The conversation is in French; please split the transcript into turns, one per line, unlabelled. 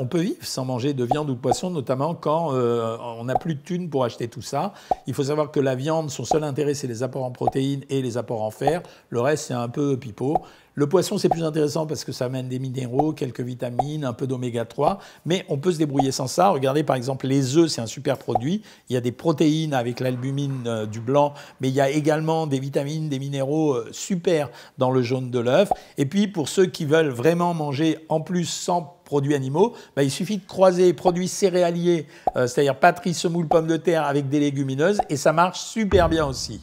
On peut vivre sans manger de viande ou de poisson, notamment quand euh, on n'a plus de thunes pour acheter tout ça. Il faut savoir que la viande, son seul intérêt, c'est les apports en protéines et les apports en fer. Le reste, c'est un peu pipeau. Le poisson, c'est plus intéressant parce que ça amène des minéraux, quelques vitamines, un peu d'oméga 3, mais on peut se débrouiller sans ça. Regardez par exemple les œufs, c'est un super produit. Il y a des protéines avec l'albumine euh, du blanc, mais il y a également des vitamines, des minéraux euh, super dans le jaune de l'œuf. Et puis pour ceux qui veulent vraiment manger en plus sans produits animaux, bah, il suffit de croiser produits céréaliers, euh, c'est-à-dire patrie, semoule, pommes de terre avec des légumineuses, et ça marche super bien aussi.